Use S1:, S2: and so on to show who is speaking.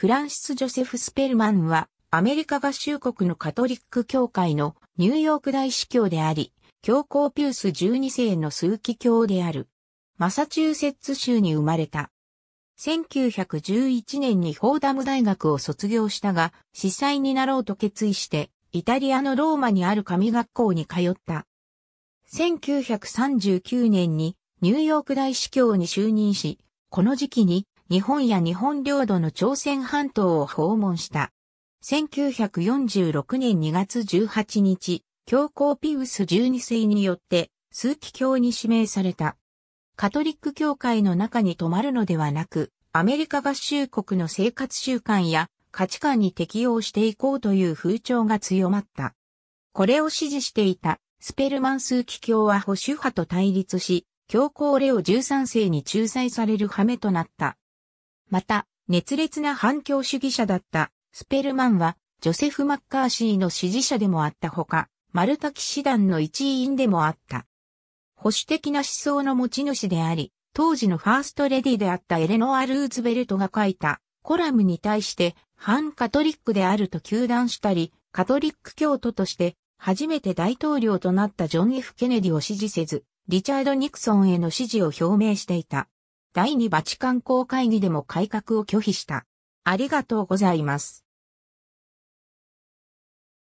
S1: フランシス・ジョセフ・スペルマンは、アメリカ合衆国のカトリック教会のニューヨーク大司教であり、教皇ピュース12世の数奇教である。マサチューセッツ州に生まれた。1911年にフォーダム大学を卒業したが、司祭になろうと決意して、イタリアのローマにある神学校に通った。1939年にニューヨーク大司教に就任し、この時期に日本や日本領土の朝鮮半島を訪問した。1946年2月18日、教皇ピウス12世によって、数奇教に指名された。カトリック教会の中に泊まるのではなく、アメリカ合衆国の生活習慣や価値観に適応していこうという風潮が強まった。これを支持していたスペルマン数奇教は保守派と対立し、教皇レオ13世に仲裁される羽目となった。また、熱烈な反共主義者だったスペルマンは、ジョセフ・マッカーシーの支持者でもあったほか、マルタ騎士団の一員でもあった。保守的な思想の持ち主であり、当時のファーストレディであったエレノア・ルーズベルトが書いたコラムに対して反カトリックであると求断したり、カトリック教徒として初めて大統領となったジョン・ F・ ケネディを支持せず、リチャード・ニクソンへの支持を表明していた。第二バチカン公会議でも改革を拒否した。ありがとうございます。